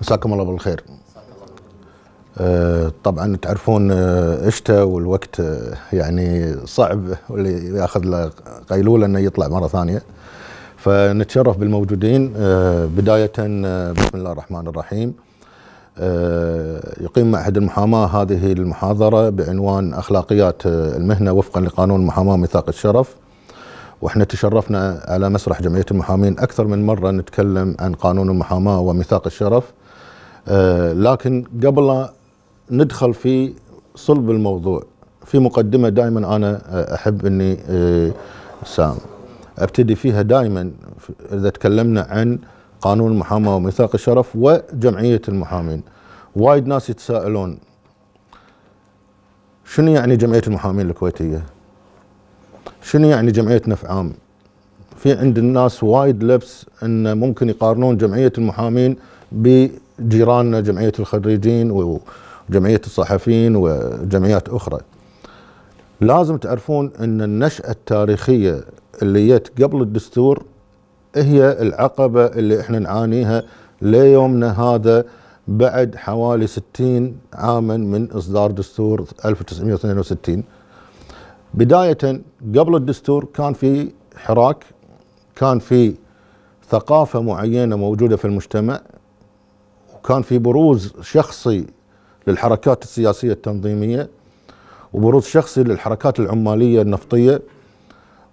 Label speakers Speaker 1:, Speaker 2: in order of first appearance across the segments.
Speaker 1: مساكم الله بالخير آه طبعا تعرفون آه اشتا والوقت آه يعني صعب واللي ياخذ له قيلوله انه يطلع مره ثانيه فنتشرف بالموجودين آه، بدايه آه، بسم الله الرحمن الرحيم آه، يقيم معهد المحاماه هذه المحاضره بعنوان اخلاقيات المهنه وفقا لقانون المحاماه ميثاق الشرف واحنا تشرفنا على مسرح جمعيه المحامين اكثر من مره نتكلم عن قانون المحاماه وميثاق الشرف آه، لكن قبل ندخل في صلب الموضوع في مقدمة دائما أنا آه، أحب أني آه، سام أبتدي فيها دائما إذا تكلمنا عن قانون المحاماة وميثاق الشرف وجمعية المحامين وايد ناس يتساءلون شنو يعني جمعية المحامين الكويتية شنو يعني جمعية نفع عام في عند الناس وايد لبس أن ممكن يقارنون جمعية المحامين ب جيراننا جمعية الخريجين وجمعية الصحفيين وجمعيات أخرى لازم تعرفون أن النشأة التاريخية اللي جت قبل الدستور هي العقبة اللي احنا نعانيها ليومنا هذا بعد حوالي 60 عاما من إصدار دستور 1962 بداية قبل الدستور كان في حراك كان في ثقافة معينة موجودة في المجتمع وكان في بروز شخصي للحركات السياسيه التنظيميه وبروز شخصي للحركات العماليه النفطيه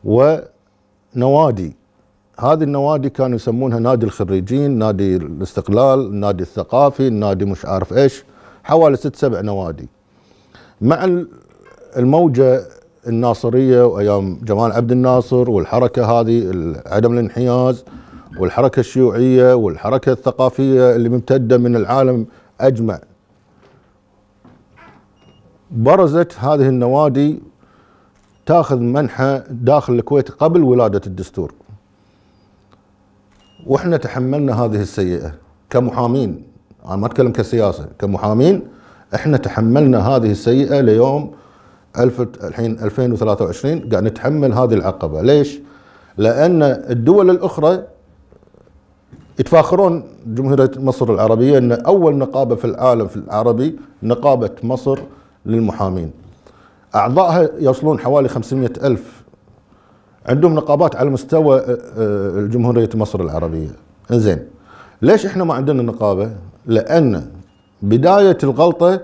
Speaker 1: ونوادي هذه النوادي كانوا يسمونها نادي الخريجين نادي الاستقلال نادي الثقافي نادي مش عارف ايش حوالي ست سبع نوادي مع الموجة الناصرية وأيام جمال عبد الناصر والحركة هذه عدم الانحياز والحركة الشيوعية والحركة الثقافية اللي ممتدة من العالم أجمع برزت هذه النوادي تاخذ منحة داخل الكويت قبل ولادة الدستور واحنا تحملنا هذه السيئة كمحامين أنا ما أتكلم كسياسة كمحامين احنا تحملنا هذه السيئة ليوم الف الحين 2023 قاعد نتحمل هذه العقبة ليش؟ لأن الدول الأخرى يتفاخرون جمهورية مصر العربية أن أول نقابة في العالم في العربي نقابة مصر للمحامين أعضائها يصلون حوالي 500 ألف عندهم نقابات على مستوى آه، آه، جمهورية مصر العربية انزين ليش احنا ما عندنا نقابة لأن بداية الغلطة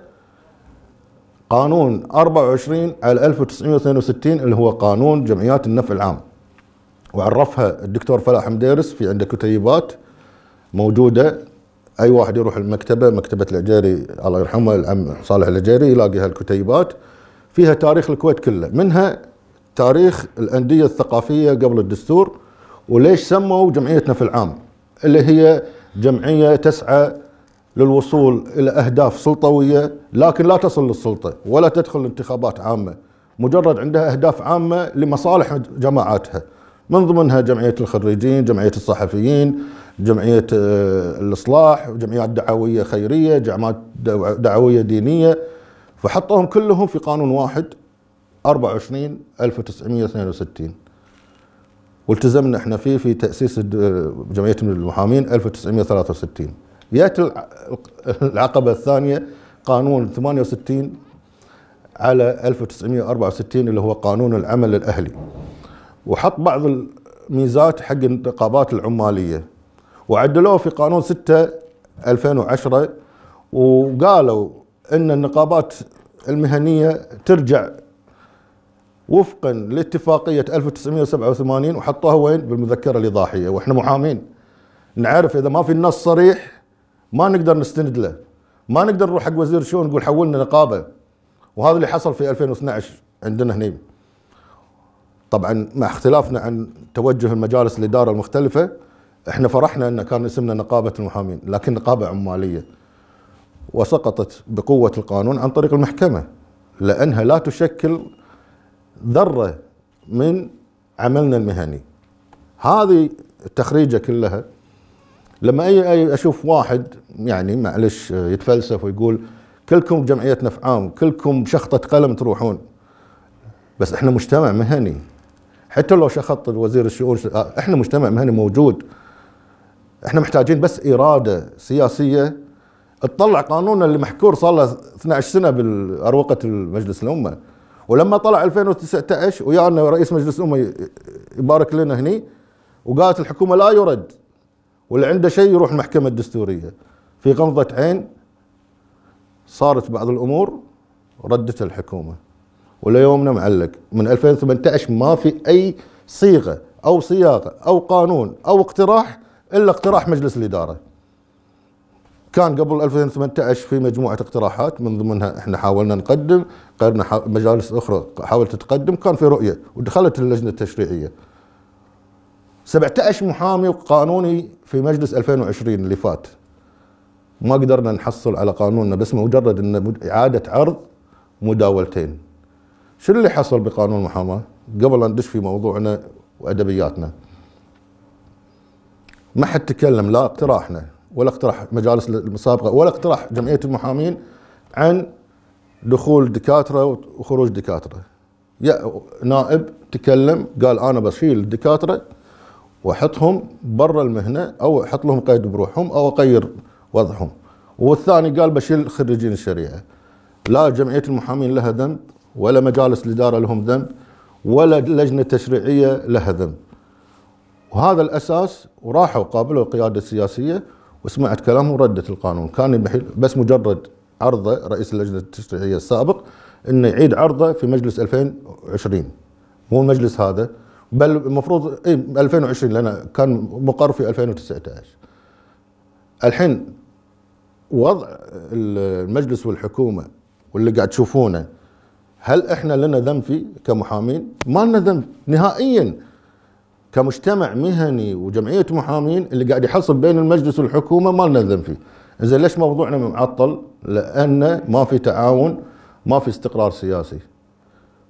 Speaker 1: قانون 24 على 1962 اللي هو قانون جمعيات النفع العام وعرفها الدكتور فلاح مديرس في عنده كتيبات موجوده اي واحد يروح المكتبه مكتبه الاجاري الله يرحمه العم صالح الاجاري يلاقي هالكتيبات فيها تاريخ الكويت كله منها تاريخ الانديه الثقافيه قبل الدستور وليش سموا جمعيتنا في العام اللي هي جمعيه تسعى للوصول الى اهداف سلطويه لكن لا تصل للسلطه ولا تدخل انتخابات عامه مجرد عندها اهداف عامه لمصالح جماعاتها من ضمنها جمعيه الخريجين جمعيه الصحفيين جمعية آه، الإصلاح وجمعيات دعوية خيرية جمعيات دعوية دينية فحطوهم كلهم في قانون واحد 24 1962 والتزمنا احنا فيه في تأسيس آه، جمعية المحامين 1963 يأتي العقبة الثانية قانون 68 على 1964 اللي هو قانون العمل الأهلي وحط بعض الميزات حق النقابات العمالية وعدلوه في قانون 6 2010 وقالوا ان النقابات المهنيه ترجع وفقا لاتفاقيه 1987 وحطوها وين؟ بالمذكره الاضاحيه واحنا محامين نعرف اذا ما في النص صريح ما نقدر نستند له ما نقدر نروح حق وزير الشؤون نقول حولنا نقابه وهذا اللي حصل في 2012 عندنا هني طبعا مع اختلافنا عن توجه المجالس الاداره المختلفه احنا فرحنا ان كان اسمنا نقابه المحامين لكن نقابه عماليه وسقطت بقوه القانون عن طريق المحكمه لانها لا تشكل ذره من عملنا المهني هذه التخريجه كلها لما اي اشوف واحد يعني معلش يتفلسف ويقول كلكم جمعيه نفع عام كلكم شخطه قلم تروحون بس احنا مجتمع مهني حتى لو شخط وزير الشؤون احنا مجتمع مهني موجود احنا محتاجين بس اراده سياسيه تطلع قانون اللي محكور صار له 12 سنه باروقه المجلس الامه ولما طلع 2019 ويانا رئيس مجلس الامه يبارك لنا هني وقالت الحكومه لا يرد واللي عنده شيء يروح المحكمه الدستوريه في غمضه عين صارت بعض الامور ردت الحكومه وليومنا معلق من 2018 ما في اي صيغه او صياغه او قانون او اقتراح الا اقتراح مجلس الاداره كان قبل 2018 في مجموعه اقتراحات من ضمنها احنا حاولنا نقدم غيرنا مجالس اخرى حاولت تقدم كان في رؤيه ودخلت اللجنه التشريعيه 17 محامي قانوني في مجلس 2020 اللي فات ما قدرنا نحصل على قانوننا بس مجرد ان اعاده عرض مداولتين شو اللي حصل بقانون المحاماه قبل ان ندش في موضوعنا وادبياتنا ما حد تكلم لا اقتراحنا ولا اقتراح مجالس المسابقه ولا اقتراح جمعيه المحامين عن دخول دكاتره وخروج دكاتره يا نائب تكلم قال انا بشيل الدكاتره واحطهم برا المهنه او احط لهم قيد بروحهم او اغير وضعهم والثاني قال بشيل خريجين الشريعه لا جمعيه المحامين لها ذنب ولا مجالس الاداره لهم ذنب ولا لجنه تشريعيه لها ذنب وهذا الاساس وراحوا قابلوا القياده السياسيه وسمعت كلامهم وردت القانون كان بس مجرد عرضه رئيس اللجنه التشريعيه السابق انه يعيد عرضه في مجلس 2020 مو المجلس هذا بل المفروض اي 2020 لان كان مقر في 2019 الحين وضع المجلس والحكومه واللي قاعد تشوفونه هل احنا لنا ذنب فيه كمحامين؟ ما لنا ذنب نهائيا كمجتمع مهني وجمعيه محامين اللي قاعد يحصل بين المجلس والحكومه ما لنا ذنب فيه. زين ليش موضوعنا معطل؟ لانه ما في تعاون ما في استقرار سياسي.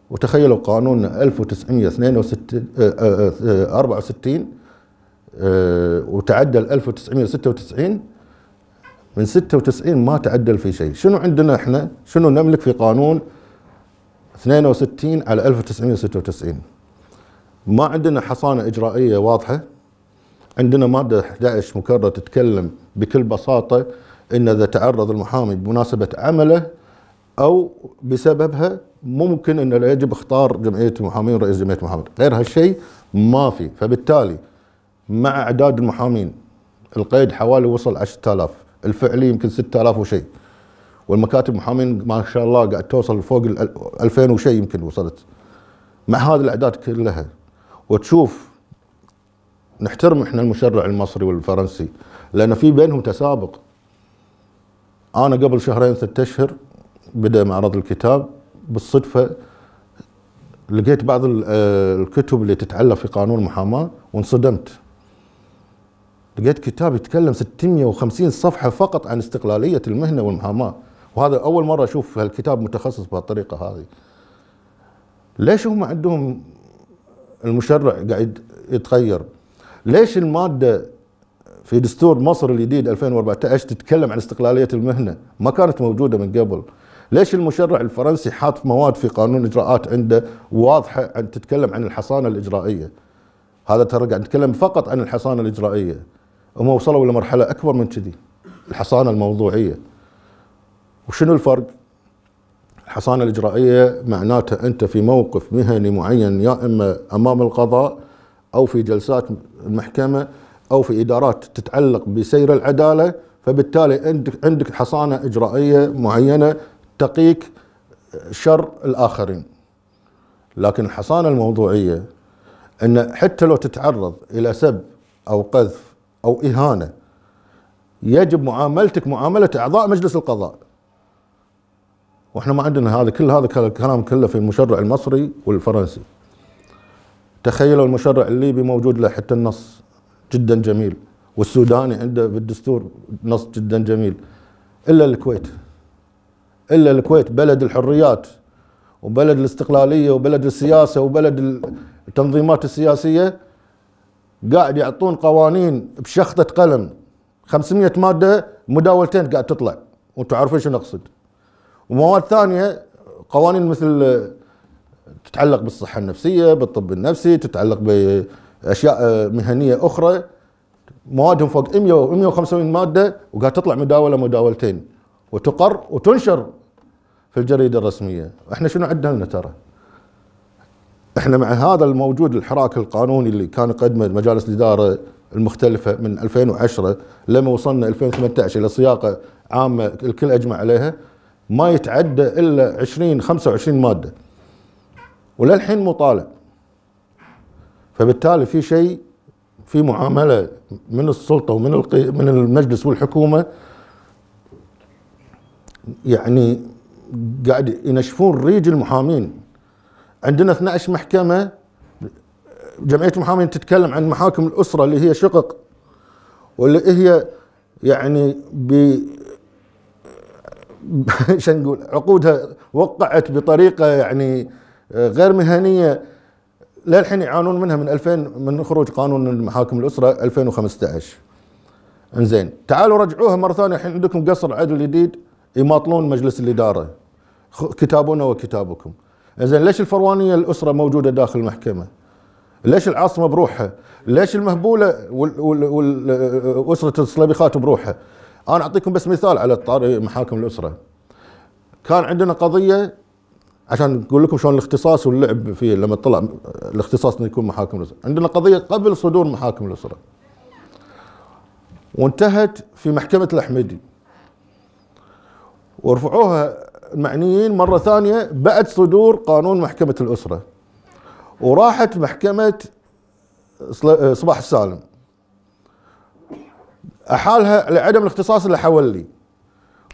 Speaker 1: وتخيلوا قانوننا 1964 آه، آه، آه، وتعدل 1996 من 96 ما تعدل في شيء، شنو عندنا احنا؟ شنو نملك في قانون 62 على 1996؟ ما عندنا حصانه اجرائيه واضحه عندنا ماده 11 مكرره تتكلم بكل بساطه ان اذا تعرض المحامي بمناسبه عمله او بسببها ممكن انه لا يجب اختار جمعيه المحامين رئيس جمعيه المحامين، غير هالشيء ما في، فبالتالي مع اعداد المحامين القيد حوالي وصل 10000 الفعلي يمكن 6000 وشيء والمكاتب محامين ما شاء الله قاعد توصل فوق 2000 وشيء يمكن وصلت مع هذه الاعداد كلها وتشوف نحترم احنا المشرع المصري والفرنسي لان في بينهم تسابق انا قبل شهرين ثلاثة اشهر بدا معرض الكتاب بالصدفه لقيت بعض الكتب اللي تتعلق في قانون المحاماه وانصدمت لقيت كتاب يتكلم 650 صفحه فقط عن استقلاليه المهنه والمحاماه وهذا اول مره اشوف هالكتاب متخصص بهالطريقه هذه ليش هم عندهم المشرع قاعد يتغير ليش الماده في دستور مصر الجديد 2014 تتكلم عن استقلاليه المهنه ما كانت موجوده من قبل ليش المشرع الفرنسي حاط مواد في قانون اجراءات عنده واضحه عن تتكلم عن الحصانه الاجرائيه هذا ترى قاعد نتكلم فقط عن الحصانه الاجرائيه هم وصلوا لمرحله اكبر من كذي الحصانه الموضوعيه وشنو الفرق الحصانه الاجرائيه معناته انت في موقف مهني معين يا اما امام القضاء او في جلسات المحكمه او في ادارات تتعلق بسير العداله فبالتالي عندك عندك حصانه اجرائيه معينه تقيك شر الاخرين. لكن الحصانه الموضوعيه ان حتى لو تتعرض الى سب او قذف او اهانه يجب معاملتك معامله اعضاء مجلس القضاء. واحنا ما عندنا هذا كل هذا الكلام كله في المشرع المصري والفرنسي تخيلوا المشرع الليبي موجود له حتى النص جدا جميل والسوداني عنده بالدستور نص جدا جميل الا الكويت الا الكويت بلد الحريات وبلد الاستقلاليه وبلد السياسه وبلد التنظيمات السياسيه قاعد يعطون قوانين بشخطه قلم 500 ماده مداولتين قاعد تطلع وانتم عارفين شو نقصد ومواد ثانيه قوانين مثل آه، تتعلق بالصحه النفسيه بالطب النفسي تتعلق باشياء آه، مهنيه اخرى موادهم فوق 100 و 150 ماده وقاعد تطلع مداوله مداولتين وتقر وتنشر في الجريده الرسميه احنا شنو عندنا لنا ترى احنا مع هذا الموجود الحراك القانوني اللي كان يقدمه مجالس الاداره المختلفه من 2010 لما وصلنا 2018 الى صياغه عامه الكل اجمع عليها ما يتعدى الا 20 25 ماده وللحين مطالب فبالتالي في شيء في معامله من السلطه ومن من المجلس والحكومه يعني قاعد ينشفون ريج المحامين عندنا 12 محكمه جمعيه المحامين تتكلم عن محاكم الاسره اللي هي شقق واللي هي يعني ب شنو نقول عقودها وقعت بطريقه يعني آه، غير مهنيه للحين يعانون منها من 2000 من خروج قانون المحاكم الاسره 2015 انزين تعالوا رجعوها مره ثانيه الحين عندكم قصر عدل جديد يماطلون مجلس الاداره كتابنا وكتابكم زين ليش الفروانيه الاسره موجوده داخل المحكمه؟ ليش العاصمه بروحها؟ ليش المهبوله واسره آه، الصليبيخات بروحها؟ انا اعطيكم بس مثال على طاري محاكم الاسره كان عندنا قضيه عشان اقول لكم شلون الاختصاص واللعب فيه لما طلع الاختصاص انه يكون محاكم الاسره عندنا قضيه قبل صدور محاكم الاسره وانتهت في محكمه الاحمدي ورفعوها المعنيين مره ثانيه بعد صدور قانون محكمه الاسره وراحت محكمه صباح السالم احالها لعدم الاختصاص اللي حولي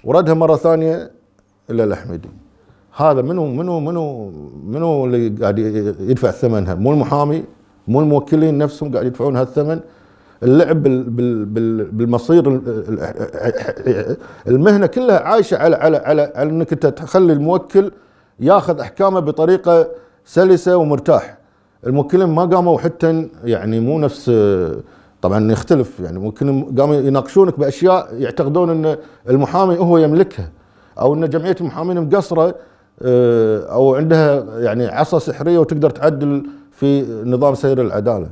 Speaker 1: وردها مره ثانيه الى الاحمدي هذا منو منو منو منو اللي قاعد يدفع ثمنها مو المحامي مو الموكلين نفسهم قاعد يدفعون هالثمن اللعب بالمصير المهنه كلها عايشه على على على, على انك انت تخلي الموكل ياخذ احكامه بطريقه سلسه ومرتاح الموكلين ما قاموا حتى يعني مو نفس طبعا يختلف يعني ممكن قاموا يناقشونك باشياء يعتقدون ان المحامي هو يملكها او ان جمعيه المحامين مقصره آه، او عندها يعني عصا سحريه وتقدر تعدل في نظام سير العداله.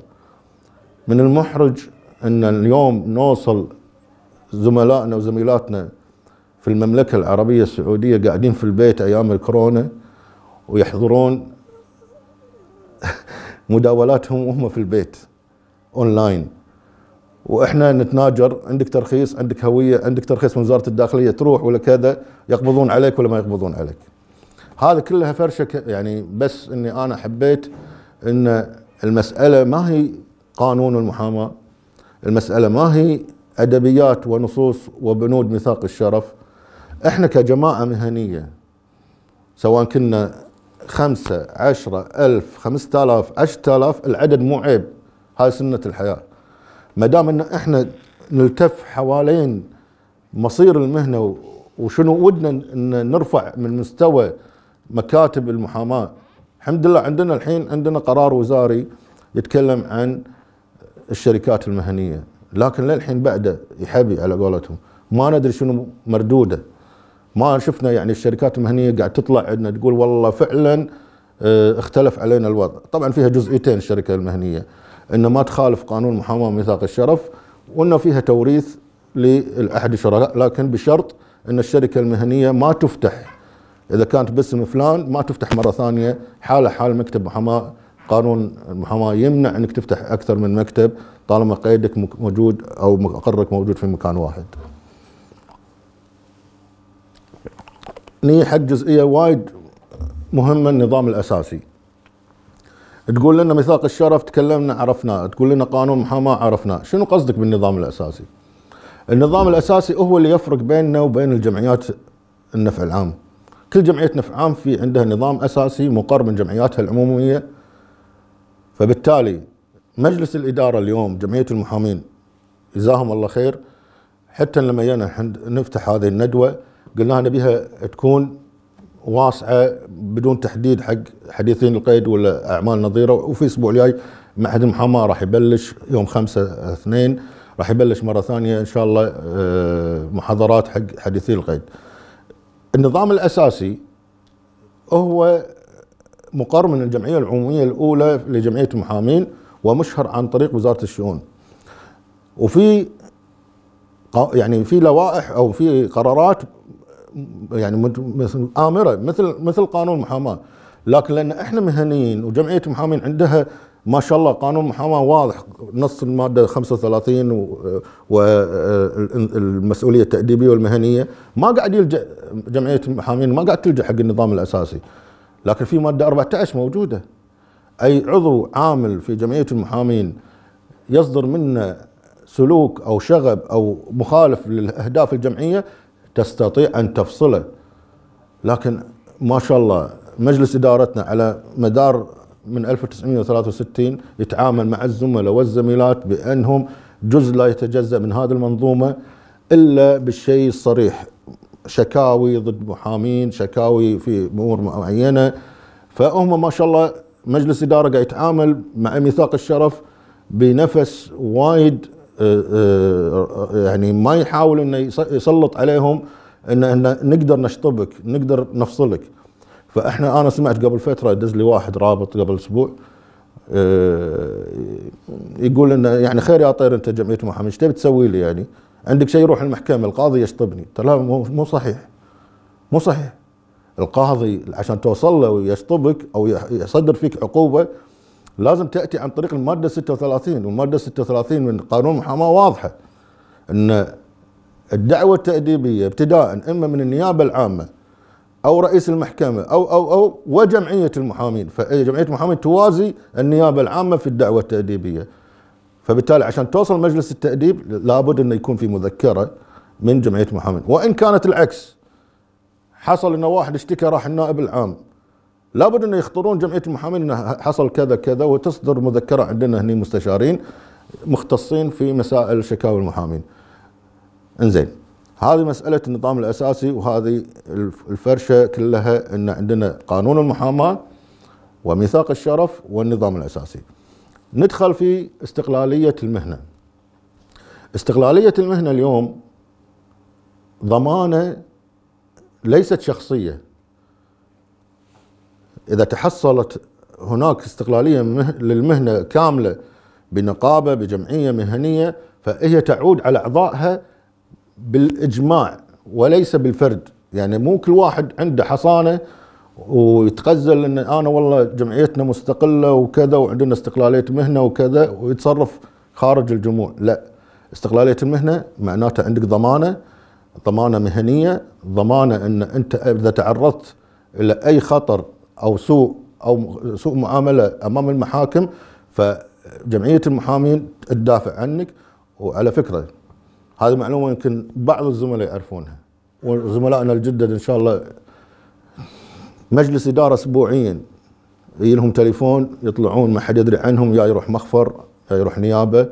Speaker 1: من المحرج ان اليوم نوصل زملائنا وزميلاتنا في المملكه العربيه السعوديه قاعدين في البيت ايام الكورونا ويحضرون مداولاتهم وهم في البيت اونلاين واحنا نتناجر عندك ترخيص عندك هويه عندك ترخيص من وزاره الداخليه تروح ولا كذا يقبضون عليك ولا ما يقبضون عليك هذا كلها فرشه يعني بس اني انا حبيت ان المساله ما هي قانون المحاماه المساله ما هي ادبيات ونصوص وبنود ميثاق الشرف احنا كجماعه مهنيه سواء كنا خمسة عشرة ألف خمسة آلاف عشرة آلاف العدد مو عيب هاي سنة الحياة ما دام ان احنا نلتف حوالين مصير المهنه وشنو ودنا ان نرفع من مستوى مكاتب المحاماه الحمد لله عندنا الحين عندنا قرار وزاري يتكلم عن الشركات المهنيه لكن للحين بعده يحبي على قولتهم ما ندري شنو مردوده ما شفنا يعني الشركات المهنيه قاعد تطلع عندنا تقول والله فعلا آه، اختلف علينا الوضع طبعا فيها جزئيتين الشركه المهنيه ان ما تخالف قانون محاماه ميثاق الشرف وانه فيها توريث لاحد الشركاء لكن بشرط ان الشركه المهنيه ما تفتح اذا كانت باسم فلان ما تفتح مره ثانيه حاله حال مكتب محاماه قانون المحاماه يمنع انك تفتح اكثر من مكتب طالما قيدك موجود او مقرك موجود في مكان واحد. ني حق جزئيه وايد مهمه النظام الاساسي. تقول لنا ميثاق الشرف تكلمنا عرفناه تقول لنا قانون محاماة عرفناه شنو قصدك بالنظام الأساسي النظام الأساسي هو اللي يفرق بيننا وبين الجمعيات النفع العام كل جمعية نفع عام في عندها نظام أساسي مقر من جمعياتها العمومية فبالتالي مجلس الإدارة اليوم جمعية المحامين جزاهم الله خير حتى لما جينا نفتح هذه الندوة قلنا نبيها تكون واسعه بدون تحديد حق حديثين القيد ولا اعمال نظيره وفي اسبوع الجاي معهد المحاماه راح يبلش يوم 5 2 راح يبلش مره ثانيه ان شاء الله آه، محاضرات حق حديثي القيد. النظام الاساسي هو مقر من الجمعيه العموميه الاولى لجمعيه المحامين ومشهر عن طريق وزاره الشؤون. وفي يعني في لوائح او في قرارات يعني مثل امره مثل مثل قانون المحاماه لكن لان احنا مهنيين وجمعيه المحامين عندها ما شاء الله قانون المحاماه واضح نص الماده 35 والمسؤوليه التاديبيه والمهنيه ما قاعد يلجا جمعيه المحامين ما قاعد تلجا حق النظام الاساسي لكن في ماده 14 موجوده اي عضو عامل في جمعيه المحامين يصدر منه سلوك او شغب او مخالف لاهداف الجمعيه تستطيع أن تفصله لكن ما شاء الله مجلس إدارتنا على مدار من 1963 يتعامل مع الزملاء والزميلات بأنهم جزء لا يتجزأ من هذه المنظومة إلا بالشيء الصريح شكاوي ضد محامين شكاوي في امور معينه فهم ما شاء الله مجلس اداره قاعد يتعامل مع ميثاق الشرف بنفس وايد آه، آه، يعني ما يحاول انه يسلط عليهم ان نقدر نشطبك نقدر نفصلك فاحنا انا سمعت قبل فتره دز لي واحد رابط قبل اسبوع آه، يقول انه يعني خير يا طير انت جمعيه محمد ايش تبي تسوي لي يعني؟ عندك شيء يروح المحكمه القاضي يشطبني ترى مو صحيح مو صحيح القاضي عشان توصل له ويشطبك او يصدر فيك عقوبه لازم تاتي عن طريق الماده 36 والماده 36 من قانون المحاماه واضحه ان الدعوه التاديبيه ابتداء اما من النيابه العامه او رئيس المحكمه او او او وجمعيه المحامين فجمعيه المحامين توازي النيابه العامه في الدعوه التاديبيه فبالتالي عشان توصل مجلس التاديب لابد انه يكون في مذكره من جمعيه المحامين وان كانت العكس حصل انه واحد اشتكى راح النائب العام لابد انه يخطرون جمعيه المحامين انه حصل كذا كذا وتصدر مذكره عندنا هني مستشارين مختصين في مسائل شكاوي المحامين. انزين هذه مساله النظام الاساسي وهذه الفرشه كلها ان عندنا قانون المحاماه وميثاق الشرف والنظام الاساسي. ندخل في استقلاليه المهنه. استقلاليه المهنه اليوم ضمانه ليست شخصيه إذا تحصلت هناك استقلالية للمهنة كاملة بنقابة بجمعية مهنية فهي تعود على أعضائها بالإجماع وليس بالفرد يعني مو كل واحد عنده حصانة ويتغزل ان انا والله جمعيتنا مستقله وكذا وعندنا استقلاليه مهنه وكذا ويتصرف خارج الجموع، لا استقلاليه المهنه معناته عندك ضمانه ضمانه مهنيه، ضمانه ان انت اذا تعرضت الى اي خطر او سوء او سوء معامله امام المحاكم فجمعيه المحامين تدافع عنك وعلى فكره هذه معلومه يمكن بعض الزملاء يعرفونها وزملائنا الجدد ان شاء الله مجلس اداره اسبوعيا لهم تليفون يطلعون ما حد يدري عنهم يا يروح مخفر يا يروح نيابه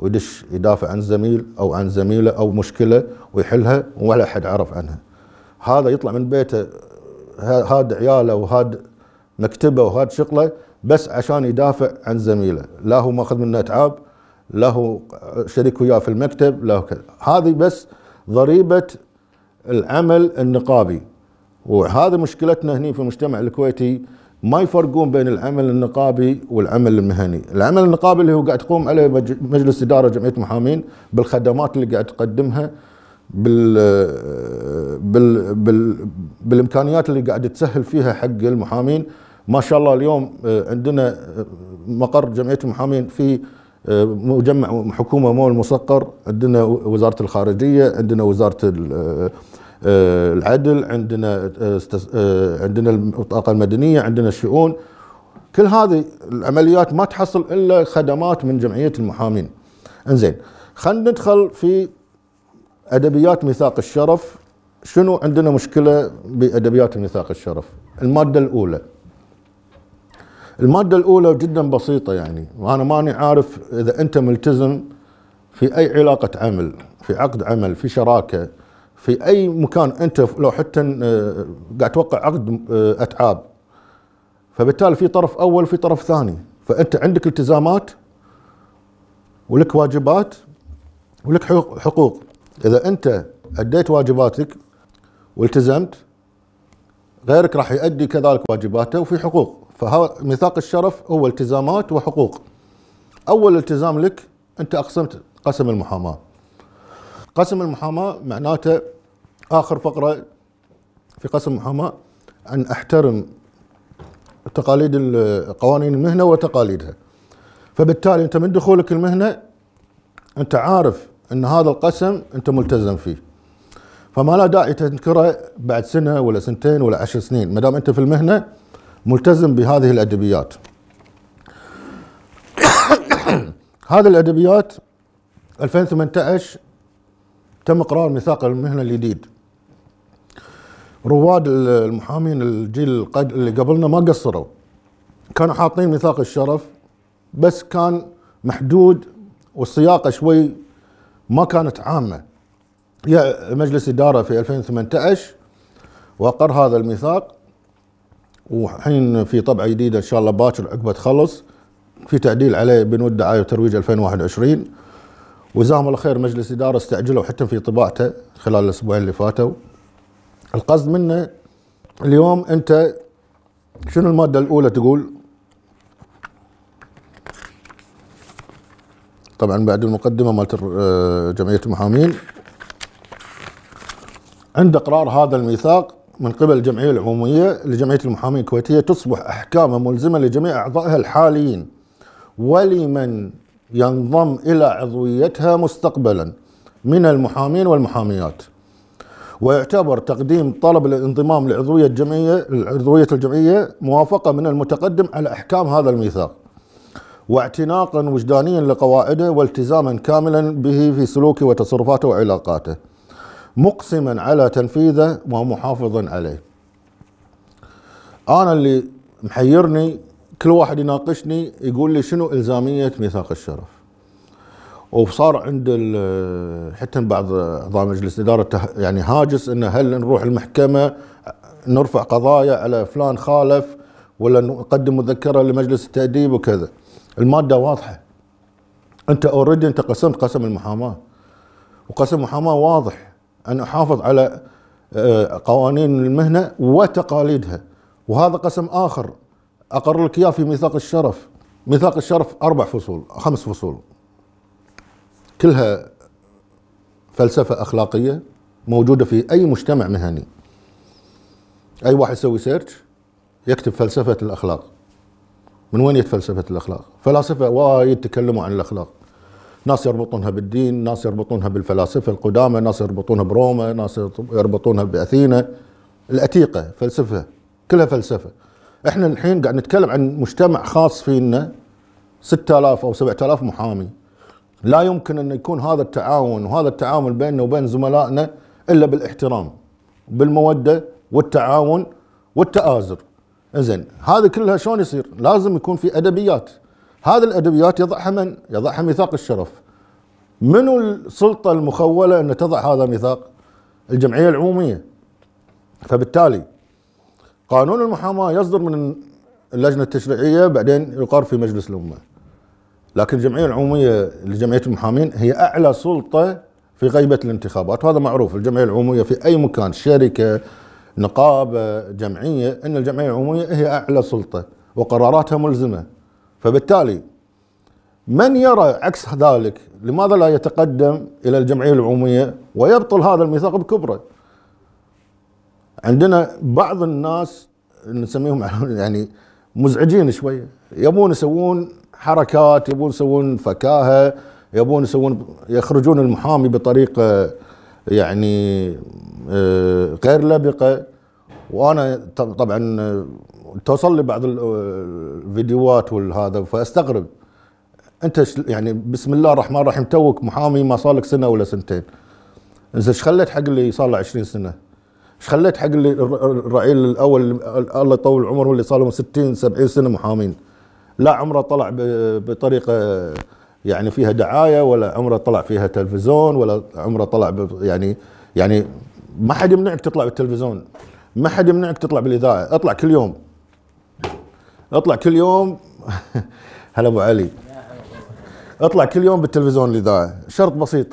Speaker 1: ويدش يدافع عن زميل او عن زميله او مشكله ويحلها ولا احد عرف عنها هذا يطلع من بيته هاد عياله وهاد مكتبه وهاد شغله بس عشان يدافع عن زميله لا هو ماخذ منه اتعاب لا هو شريك وياه في المكتب لا كذا هذه بس ضريبه العمل النقابي وهذا مشكلتنا هنا في المجتمع الكويتي ما يفرقون بين العمل النقابي والعمل المهني العمل النقابي اللي هو قاعد تقوم عليه مجلس إدارة جمعية محامين بالخدمات اللي قاعد تقدمها بال بال بال بالامكانيات اللي قاعد تسهل فيها حق المحامين ما شاء الله اليوم آه، عندنا آه، مقر جمعيه المحامين في آه، مجمع حكومه مول مسقر عندنا وزاره الخارجيه عندنا وزاره العدل عندنا عندنا الطاقه المدنيه عندنا الشؤون كل هذه العمليات ما تحصل الا خدمات من جمعيه المحامين انزين خلينا ندخل في ادبيات ميثاق الشرف شنو عندنا مشكله بادبيات ميثاق الشرف؟ الماده الاولى الماده الاولى جدا بسيطه يعني وانا ماني عارف اذا انت ملتزم في اي علاقه عمل في عقد عمل في شراكه في اي مكان انت لو حتى آه، قاعد توقع عقد آه، اتعاب فبالتالي في طرف اول وفي طرف ثاني فانت عندك التزامات ولك واجبات ولك حقوق اذا انت اديت واجباتك والتزمت غيرك راح يؤدي كذلك واجباته وفي حقوق فميثاق الشرف هو التزامات وحقوق اول التزام لك انت اقسمت قسم المحاماه قسم المحاماه معناته اخر فقره في قسم المحاماه ان احترم تقاليد قوانين المهنه وتقاليدها فبالتالي انت من دخولك المهنه انت عارف ان هذا القسم انت ملتزم فيه فما لا داعي تنكره بعد سنه ولا سنتين ولا عشر سنين ما دام انت في المهنه ملتزم بهذه الادبيات هذه الادبيات 2018 تم اقرار ميثاق المهنه الجديد رواد المحامين الجيل اللي قبلنا ما قصروا كانوا حاطين ميثاق الشرف بس كان محدود والسياقه شوي ما كانت عامة يا مجلس إدارة في 2018 وقر هذا الميثاق وحين في طبعة جديدة إن شاء الله باكر عقبة تخلص في تعديل عليه بنود دعاية وترويج 2021 وجزاهم الله خير مجلس إدارة استعجلوا حتى في طباعته خلال الأسبوعين اللي فاتوا القصد منه اليوم أنت شنو المادة الأولى تقول طبعا بعد المقدمه مالت آه، جمعيه المحامين عند اقرار هذا الميثاق من قبل الجمعيه العموميه لجمعيه المحامين الكويتيه تصبح احكامه ملزمه لجميع اعضائها الحاليين ولمن ينضم الى عضويتها مستقبلا من المحامين والمحاميات ويعتبر تقديم طلب الانضمام لعضويه الجمعيه لعضويه الجمعيه موافقه من المتقدم على احكام هذا الميثاق واعتناقا وجدانيا لقواعده والتزاما كاملا به في سلوكه وتصرفاته وعلاقاته مقسما على تنفيذه ومحافظا عليه انا اللي محيرني كل واحد يناقشني يقول لي شنو الزاميه ميثاق الشرف وصار عند حتى بعض اعضاء مجلس الاداره يعني هاجس انه هل نروح المحكمه نرفع قضايا على فلان خالف ولا نقدم مذكره لمجلس التاديب وكذا الماده واضحه انت اوريدي انت قسمت قسم المحاماه وقسم المحاماه واضح ان احافظ على آه، قوانين المهنه وتقاليدها وهذا قسم اخر اقر لك اياه في ميثاق الشرف ميثاق الشرف اربع فصول خمس فصول كلها فلسفه اخلاقيه موجوده في اي مجتمع مهني اي واحد يسوي سيرش يكتب فلسفه الاخلاق من وين جت فلسفه الاخلاق؟ فلاسفه وايد تكلموا عن الاخلاق ناس يربطونها بالدين ناس يربطونها بالفلاسفه القدامى ناس يربطونها بروما ناس يربطونها باثينا الاتيقه فلسفه كلها فلسفه احنا الحين قاعد نتكلم عن مجتمع خاص فينا 6000 او 7000 محامي لا يمكن ان يكون هذا التعاون وهذا التعامل بيننا وبين زملائنا الا بالاحترام بالموده والتعاون والتآزر زين هذا كلها شلون يصير؟ لازم يكون في ادبيات هذه الادبيات يضعها من؟ يضعها ميثاق الشرف منو السلطه المخوله ان تضع هذا ميثاق؟ الجمعيه العموميه فبالتالي قانون المحاماه يصدر من اللجنه التشريعيه بعدين يقر في مجلس الامه لكن الجمعيه العموميه لجمعيه المحامين هي اعلى سلطه في غيبه الانتخابات وهذا معروف الجمعيه العموميه في اي مكان شركه نقابة جمعية أن الجمعية العمومية هي أعلى سلطة وقراراتها ملزمة فبالتالي من يرى عكس ذلك لماذا لا يتقدم إلى الجمعية العمومية ويبطل هذا الميثاق بكبره عندنا بعض الناس نسميهم يعني مزعجين شوية يبون يسوون حركات يبون يسوون فكاهة يبون يسوون يخرجون المحامي بطريقة يعني آه، غير لبقه وانا طبعا آه، توصل لي بعض آه، الفيديوهات والهذا فاستغرب انت يعني بسم الله الرحمن الرحيم توك محامي ما صار لك سنه ولا سنتين زين ايش خليت حق اللي صار له 20 سنه؟ ايش خليت حق اللي الرعيل الاول الله يطول عمره اللي صار لهم 60 70 سنه محامين لا عمره طلع بطريقه يعني فيها دعايه ولا عمره طلع فيها تلفزيون ولا عمره طلع يعني يعني ما حد يمنعك تطلع بالتلفزيون ما حد يمنعك تطلع بالاذاعه اطلع كل يوم اطلع كل يوم هلا ابو علي اطلع كل يوم بالتلفزيون الاذاعه شرط بسيط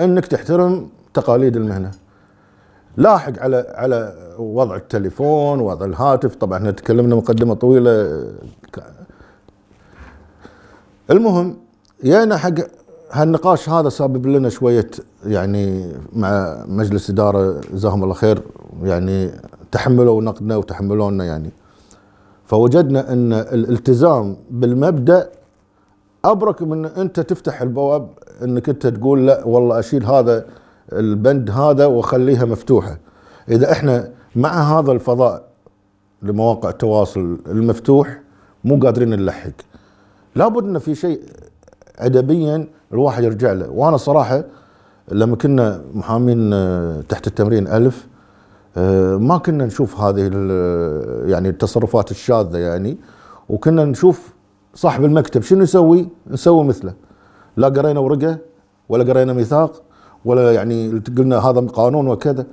Speaker 1: انك تحترم تقاليد المهنه لاحق على على وضع التليفون وضع الهاتف طبعا احنا تكلمنا مقدمه طويله المهم جينا حق هالنقاش هذا سبب لنا شويه يعني مع مجلس اداره جزاهم الله خير يعني تحملوا نقدنا وتحملونا يعني فوجدنا ان الالتزام بالمبدا ابرك من انت تفتح البواب انك انت تقول لا والله اشيل هذا البند هذا واخليها مفتوحه اذا احنا مع هذا الفضاء لمواقع التواصل المفتوح مو قادرين نلحق لابد ان في شيء ادبيا الواحد يرجع له وانا صراحه لما كنا محامين آه، تحت التمرين ألف آه، ما كنا نشوف هذه آه، يعني التصرفات الشاذة يعني وكنا نشوف صاحب المكتب شنو يسوي نسوي مثله لا قرينا ورقة ولا قرينا ميثاق ولا يعني قلنا هذا قانون وكذا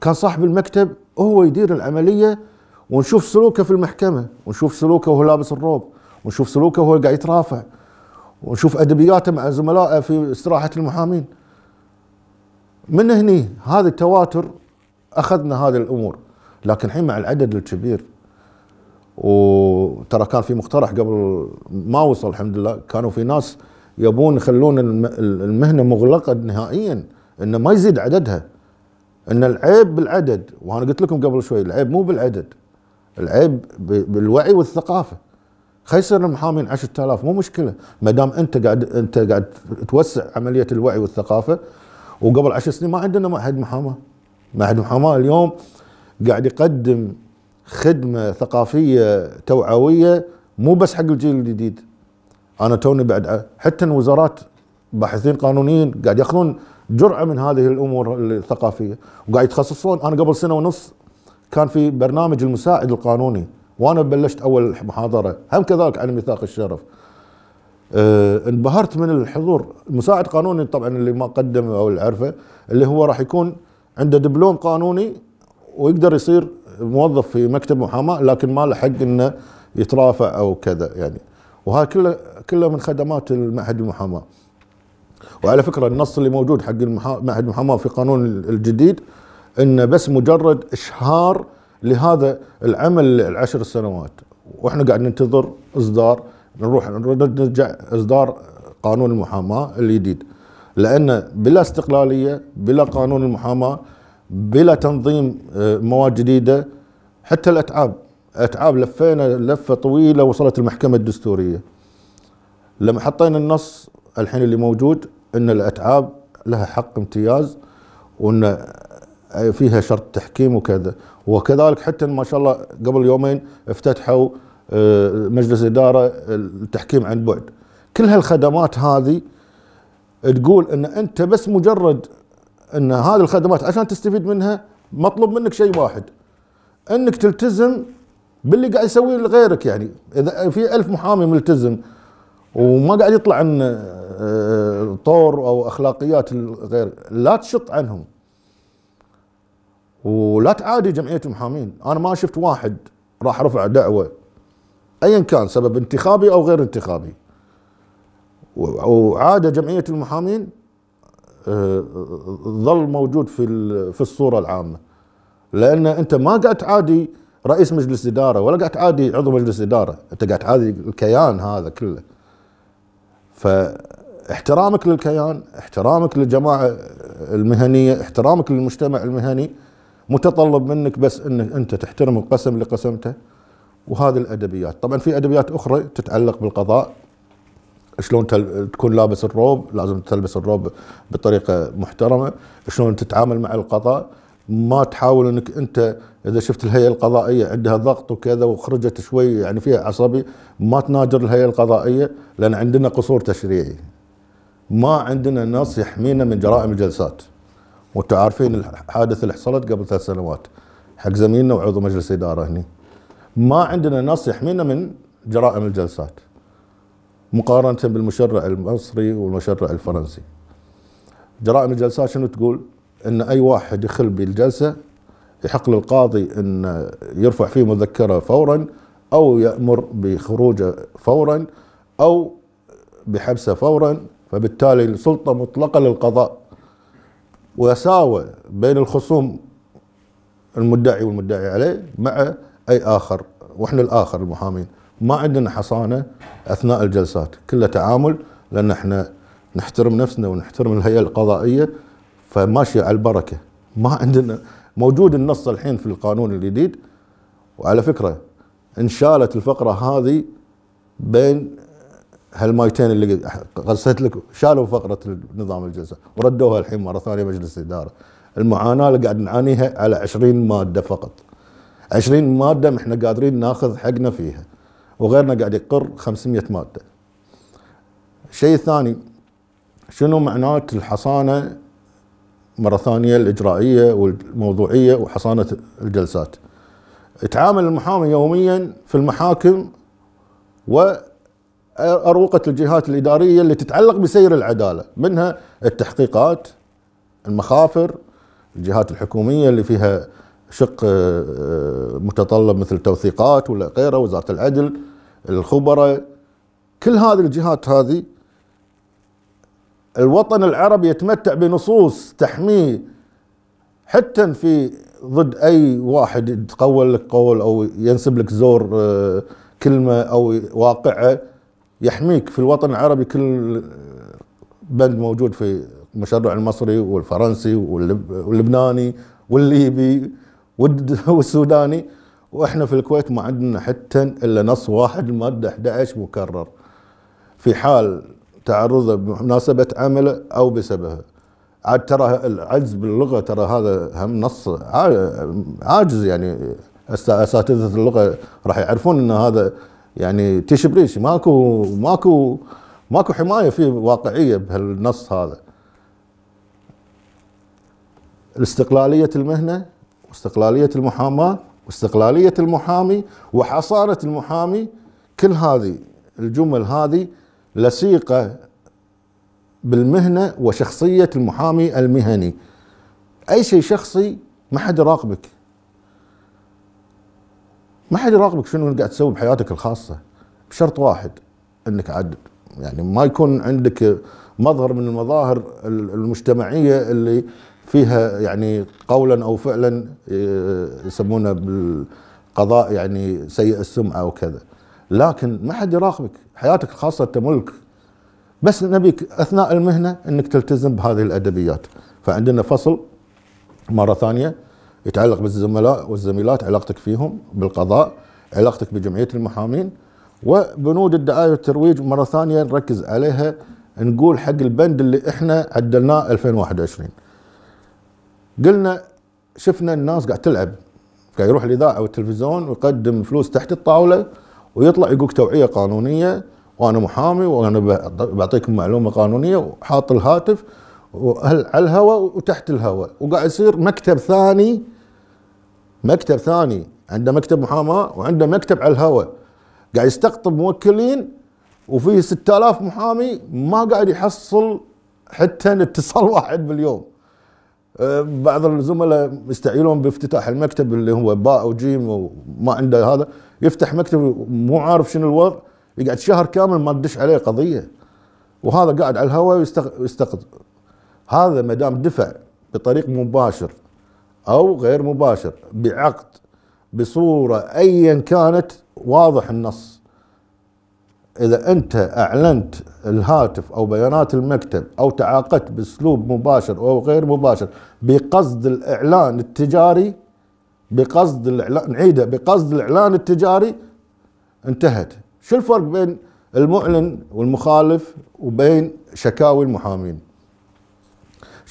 Speaker 1: كان صاحب المكتب هو يدير العملية ونشوف سلوكه في المحكمة ونشوف سلوكه وهو لابس الروب ونشوف سلوكه وهو قاعد يترافع ونشوف ادبياته مع زملائه في استراحه المحامين من هني هذا التواتر اخذنا هذه الامور لكن الحين مع العدد الكبير وترى كان في مقترح قبل ما وصل الحمد لله كانوا في ناس يبون يخلون المهنه مغلقه نهائيا انه ما يزيد عددها ان العيب بالعدد وانا قلت لكم قبل شوي العيب مو بالعدد العيب بالوعي والثقافه خيصر المحامين 10000 مو مشكله ما دام انت قاعد انت قاعد توسع عمليه الوعي والثقافه وقبل 10 سنين ما عندنا معهد محاماه معهد محاماه اليوم قاعد يقدم خدمه ثقافيه توعويه مو بس حق الجيل الجديد انا توني بعد حتى الوزارات باحثين قانونيين قاعد ياخذون جرعه من هذه الامور الثقافيه وقاعد يتخصصون انا قبل سنه ونص كان في برنامج المساعد القانوني وانا بلشت اول محاضره هم كذلك عن ميثاق الشرف أه انبهرت من الحضور المساعد قانوني طبعا اللي ما قدم او اللي عرفه اللي هو راح يكون عنده دبلوم قانوني ويقدر يصير موظف في مكتب محاماه لكن ما له حق انه يترافع او كذا يعني وهذا كله كله من خدمات المعهد المحاماه وعلى فكره النص اللي موجود حق معهد المحاماه في قانون الجديد انه بس مجرد اشهار لهذا العمل العشر سنوات واحنا قاعد ننتظر اصدار نروح نرجع اصدار قانون المحاماه الجديد لان بلا استقلاليه بلا قانون المحاماه بلا تنظيم آه، مواد جديده حتى الاتعاب اتعاب لفينا لفه طويله وصلت المحكمه الدستوريه لما حطينا النص الحين اللي موجود ان الاتعاب لها حق امتياز وان فيها شرط تحكيم وكذا وكذلك حتى ما شاء الله قبل يومين افتتحوا آه، مجلس إدارة التحكيم عن بعد كل هالخدمات هذه تقول ان انت بس مجرد ان هذه الخدمات عشان تستفيد منها مطلوب منك شيء واحد انك تلتزم باللي قاعد يسويه لغيرك يعني اذا في ألف محامي ملتزم وما قاعد يطلع عن آه، طور او اخلاقيات غير لا تشط عنهم ولا تعادي جمعيه المحامين انا ما شفت واحد راح رفع دعوه ايا كان سبب انتخابي او غير انتخابي وعاده جمعيه المحامين آه، ظل موجود في في الصوره العامه لان انت ما قاعد تعادي رئيس مجلس اداره ولا قاعد تعادي عضو مجلس اداره انت قاعد تعادي الكيان هذا كله فاحترامك للكيان احترامك للجماعه المهنيه احترامك للمجتمع المهني متطلب منك بس ان انت تحترم القسم اللي قسمته وهذه الادبيات طبعا في ادبيات اخرى تتعلق بالقضاء شلون تكون لابس الروب لازم تلبس الروب بطريقه محترمه شلون تتعامل مع القضاء ما تحاول انك انت اذا شفت الهيئه القضائيه عندها ضغط وكذا وخرجت شوي يعني فيها عصبي ما تناجر الهيئه القضائيه لان عندنا قصور تشريعي ما عندنا نص يحمينا من جرائم الجلسات وانتم عارفين الحادثه اللي حصلت قبل ثلاث سنوات حق زميلنا وعضو مجلس اداره هنا ما عندنا نص يحمينا من جرائم الجلسات مقارنه بالمشرع المصري والمشرع الفرنسي جرائم الجلسات شنو تقول؟ ان اي واحد يخل بالجلسه يحق للقاضي ان يرفع فيه مذكره فورا او يامر بخروجه فورا او بحبسه فورا فبالتالي السلطه مطلقه للقضاء ويساوى بين الخصوم المدعي والمدعي عليه مع اي اخر واحنا الاخر المحامين ما عندنا حصانه اثناء الجلسات كلها تعامل لان احنا نحترم نفسنا ونحترم الهيئه القضائيه فماشيه على البركه ما عندنا موجود النص الحين في القانون الجديد وعلى فكره انشالت الفقره هذه بين هالمايتين اللي قصيت لك شالوا فقره نظام الجلسه وردوها الحين مره ثانيه مجلس الاداره المعاناه اللي قاعد نعانيها على 20 ماده فقط 20 ماده احنا قادرين ناخذ حقنا فيها وغيرنا قاعد يقر 500 ماده الشيء الثاني شنو معنات الحصانه مره ثانيه الاجرائيه والموضوعيه وحصانه الجلسات يتعامل المحامي يوميا في المحاكم و أروقة الجهات الإدارية اللي تتعلق بسير العدالة منها التحقيقات المخافر الجهات الحكومية اللي فيها شق آه، متطلب مثل توثيقات ولا غيره وزارة العدل الخبراء كل هذه الجهات هذه الوطن العربي يتمتع بنصوص تحميه حتى في ضد اي واحد يتقول لك قول او ينسب لك زور آه، كلمه او واقعه يحميك في الوطن العربي كل بند موجود في المشرع المصري والفرنسي واللبناني والليبي والسوداني واحنا في الكويت ما عندنا حتى الا نص واحد الماده 11 مكرر في حال تعرضه بمناسبه عمله او بسببه عاد ترى العجز باللغه ترى هذا هم نص عاجز يعني اساتذه اللغه راح يعرفون ان هذا يعني تشبريش ماكو ماكو ماكو حمايه في واقعيه بهالنص هذا استقلاليه المهنه واستقلاليه المحاماه واستقلاليه المحامي وحصانه المحامي كل هذه الجمل هذه لصيقه بالمهنه وشخصيه المحامي المهني اي شيء شخصي ما حد يراقبك ما حد يراقبك شنو قاعد تسوي بحياتك الخاصه بشرط واحد انك عاد يعني ما يكون عندك مظهر من المظاهر المجتمعيه اللي فيها يعني قولا او فعلا آه، يسمونه بالقضاء يعني سيء السمعه وكذا لكن ما حد يراقبك حياتك الخاصه انت ملك بس نبيك اثناء المهنه انك تلتزم بهذه الادبيات فعندنا فصل مره ثانيه يتعلق بالزملاء والزميلات علاقتك فيهم بالقضاء علاقتك بجمعية المحامين وبنود الدعاية والترويج مرة ثانية نركز عليها نقول حق البند اللي احنا عدلناه 2021 قلنا شفنا الناس قاعد تلعب قاعد يروح الإذاعة والتلفزيون ويقدم فلوس تحت الطاولة ويطلع يقولك توعية قانونية وأنا محامي وأنا بعطيكم معلومة قانونية وحاط الهاتف على الهواء وتحت الهواء وقاعد يصير مكتب ثاني مكتب ثاني عنده مكتب محاماه وعنده مكتب على الهواء قاعد يستقطب موكلين وفيه 6000 محامي ما قاعد يحصل حتى اتصال واحد باليوم أه، بعض الزملاء يستعيلون بافتتاح المكتب اللي هو باء وجيم وما عنده هذا يفتح مكتب مو عارف شنو الوضع يقعد شهر كامل ما تدش عليه قضيه وهذا قاعد على الهواء ويستقطب هذا ما دام دفع بطريق مباشر او غير مباشر بعقد بصوره ايا كانت واضح النص اذا انت اعلنت الهاتف او بيانات المكتب او تعاقدت باسلوب مباشر او غير مباشر بقصد الاعلان التجاري بقصد الاعلان نعيده بقصد الاعلان التجاري انتهت شو الفرق بين المعلن والمخالف وبين شكاوي المحامين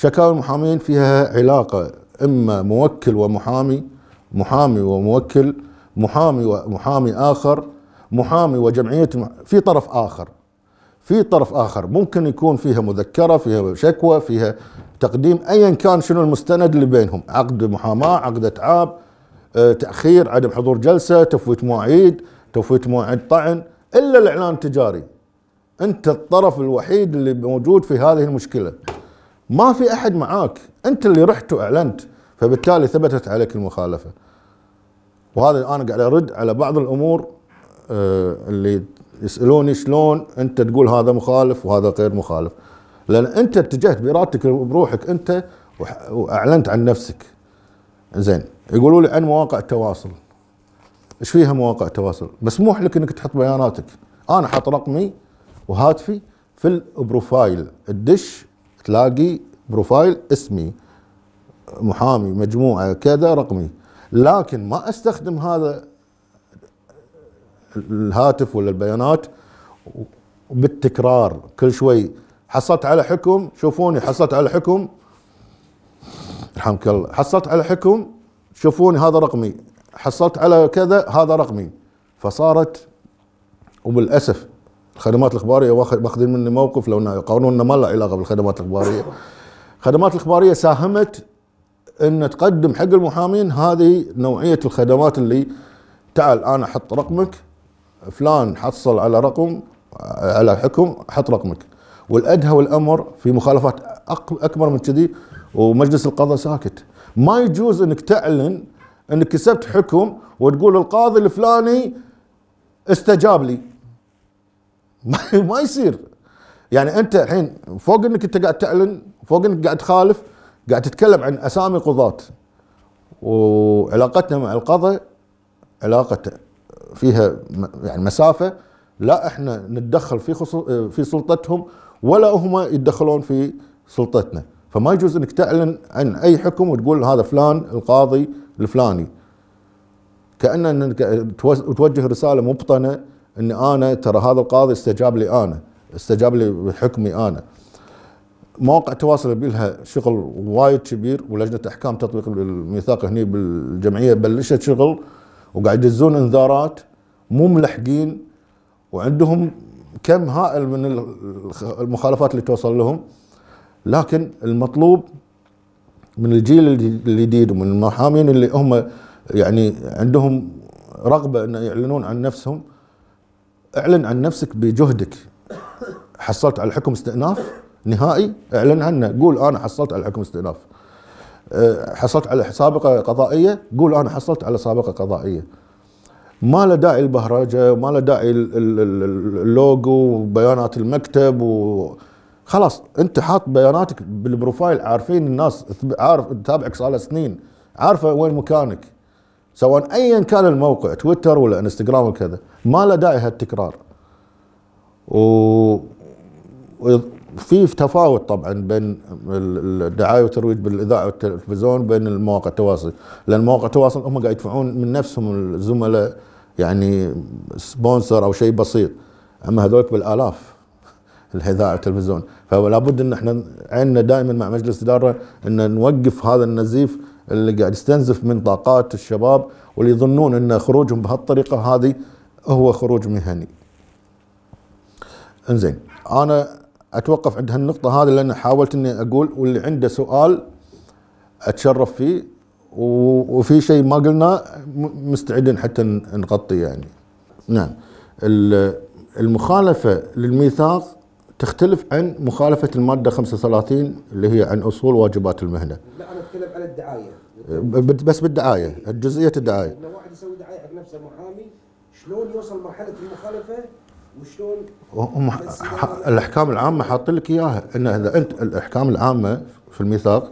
Speaker 1: شكاوى المحامين فيها علاقة إما موكل ومحامي محامي وموكل محامي ومحامي آخر محامي وجمعية في طرف آخر في طرف آخر ممكن يكون فيها مذكرة فيها شكوى فيها تقديم أيا كان شنو المستند اللي بينهم عقد محاماة عقد اتعاب آه، تأخير عدم حضور جلسة تفويت مواعيد تفويت مواعيد طعن إلا الإعلان التجاري أنت الطرف الوحيد اللي موجود في هذه المشكلة ما في احد معاك انت اللي رحت واعلنت فبالتالي ثبتت عليك المخالفه وهذا انا قاعد ارد على بعض الامور آه، اللي يسالوني شلون انت تقول هذا مخالف وهذا غير مخالف لان انت اتجهت بارادتك بروحك انت واعلنت عن نفسك زين يقولوا لي عن مواقع التواصل ايش فيها مواقع التواصل مسموح لك انك تحط بياناتك انا حط رقمي وهاتفي في البروفايل الدش تلاقي بروفايل اسمي محامي مجموعه كذا رقمي لكن ما استخدم هذا الهاتف ولا البيانات بالتكرار كل شوي حصلت على حكم شوفوني حصلت على حكم رحمك الله حصلت على حكم شوفوني هذا رقمي حصلت على كذا هذا رقمي فصارت وبالاسف الخدمات الإخبارية واخذين مني موقف لو قانوننا ما له علاقة بالخدمات الإخبارية الخدمات الإخبارية ساهمت أن تقدم حق المحامين هذه نوعية الخدمات اللي تعال أنا أحط رقمك فلان حصل على رقم على حكم حط رقمك والأدهى والأمر في مخالفات أكبر من كذي ومجلس القضاء ساكت ما يجوز أنك تعلن أنك كسبت حكم وتقول القاضي الفلاني استجاب لي ما يصير يعني انت الحين فوق انك انت قاعد تعلن فوق انك قاعد تخالف قاعد تتكلم عن اسامي قضاة وعلاقتنا مع القضاء علاقة فيها يعني مسافة لا احنا نتدخل في في سلطتهم ولا هم يتدخلون في سلطتنا فما يجوز انك تعلن عن اي حكم وتقول هذا فلان القاضي الفلاني كأن توجه رسالة مبطنة ان انا ترى هذا القاضي استجاب لي انا استجاب لي بحكمي انا مواقع التواصل بيلها شغل وايد كبير ولجنه احكام تطبيق الميثاق هني بالجمعيه بلشت شغل وقاعد يدزون انذارات مو ملحقين وعندهم كم هائل من المخالفات اللي توصل لهم لكن المطلوب من الجيل الجديد ومن المحامين اللي هم يعني عندهم رغبه ان يعلنون عن نفسهم اعلن عن نفسك بجهدك حصلت على الحكم استئناف نهائي اعلن عنه قول انا حصلت على الحكم استئناف أه، حصلت على سابقه قضائيه قول انا حصلت على سابقه قضائيه ما له داعي البهرجه ما له داعي اللوجو وبيانات المكتب و خلاص انت حاط بياناتك بالبروفايل عارفين الناس عارف تتابعك صار سنين عارفه وين مكانك سواء ايا كان الموقع تويتر ولا انستغرام وكذا ما له داعي هالتكرار و في تفاوت طبعا بين الدعايه والترويج بالاذاعه والتلفزيون بين المواقع التواصل لان مواقع التواصل هم قاعد يدفعون من نفسهم الزملاء يعني سبونسر او شيء بسيط اما هذولك بالالاف الاذاعه والتلفزيون فلا بد ان احنا عندنا دائما مع مجلس الاداره ان نوقف هذا النزيف اللي قاعد يستنزف من طاقات الشباب واللي يظنون ان خروجهم بهالطريقه هذه هو خروج مهني. انزين انا اتوقف عند هالنقطه هذه لان حاولت اني اقول واللي عنده سؤال اتشرف فيه وفي شيء ما قلنا مستعدين حتى نغطي يعني. نعم المخالفه للميثاق تختلف عن مخالفة المادة 35 اللي هي عن أصول واجبات المهنة لا نتكلم على الدعايه بس بالدعايه جزئيه الدعايه لو واحد يسوي دعايه حق نفسه محامي شلون يوصل مرحله المخالفه وشلون الاحكام العامه حاطين لك اياها ان اذا انت الاحكام العامه في الميثاق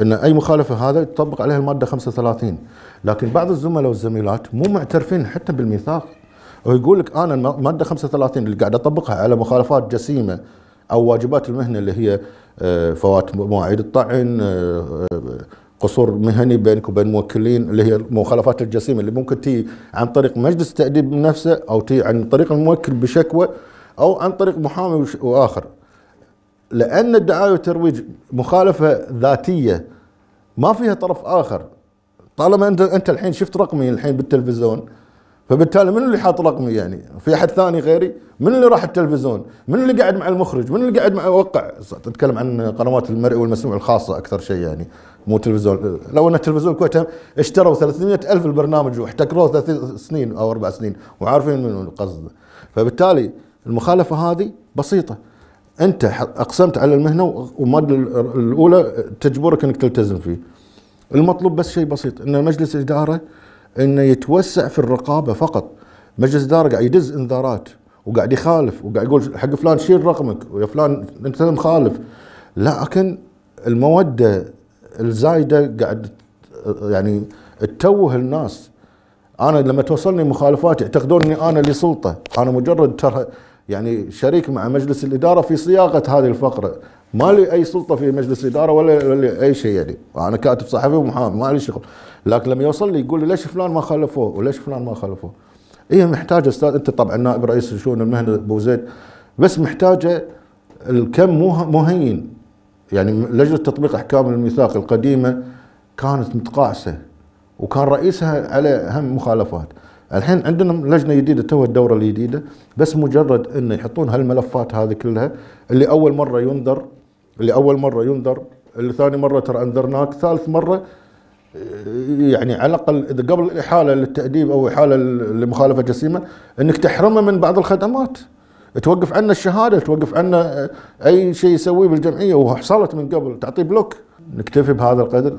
Speaker 1: ان اي مخالفه هذا يطبق عليها الماده 35 لكن بعض الزملاء والزميلات مو معترفين حتى بالميثاق ويقول لك انا الماده 35 اللي قاعد اطبقها على مخالفات جسيمه او واجبات المهنه اللي هي فوات مواعيد الطعن آه، آه، قصور مهني بينك وبين موكلين اللي هي المخالفات الجسيمه اللي ممكن تي عن طريق مجلس التاديب نفسه او تي عن طريق الموكل بشكوى او عن طريق محامي واخر لان الدعايه والترويج مخالفه ذاتيه ما فيها طرف اخر طالما انت انت الحين شفت رقمي الحين بالتلفزيون فبالتالي من اللي حاط رقمي يعني في احد ثاني غيري من اللي راح التلفزيون من اللي قاعد مع المخرج من اللي قاعد مع اوقع تتكلم عن قنوات المرئي والمسموع الخاصه اكثر شيء يعني مو تلفزيون لو ان التلفزيون الكويت اشتروا 300 الف البرنامج واحتكروه ثلاث سنين او اربع سنين وعارفين من القصد فبالتالي المخالفه هذه بسيطه انت اقسمت على المهنه والماده الاولى تجبرك انك تلتزم فيه المطلوب بس شيء بسيط ان مجلس الاداره انه يتوسع في الرقابه فقط مجلس دار قاعد يدز انذارات وقاعد يخالف وقاعد يقول حق فلان شيل رقمك ويا فلان انت مخالف لكن الموده الزايده قاعد يعني تتوه الناس انا لما توصلني مخالفات يعتقدون اني انا اللي سلطه انا مجرد ترى يعني شريك مع مجلس الاداره في صياغه هذه الفقره ما لي اي سلطه في مجلس الاداره ولا, ولا اي شيء يعني انا كاتب صحفي ومحامي ما لي شغل لكن لما يوصل لي يقول لي ليش فلان ما خلفوه وليش فلان ما خلفوه هي إيه، محتاجه استاذ انت طبعا نائب رئيس الشؤون المهنه ابو زيد بس محتاجه الكم مو مهين يعني لجنه تطبيق احكام الميثاق القديمه كانت متقاعسه وكان رئيسها على هم مخالفات الحين عندنا لجنه جديده تو الدوره الجديده بس مجرد ان يحطون هالملفات هذه كلها اللي اول مره ينذر اللي اول مره ينذر اللي ثاني مره ترى انذرناك ثالث مره يعني على الاقل اذا قبل الاحاله للتاديب او احاله لمخالفه جسيمه انك تحرمه من بعض الخدمات توقف عنا الشهاده توقف عنا اي شيء يسويه بالجمعيه وحصلت من قبل تعطيه بلوك نكتفي بهذا القدر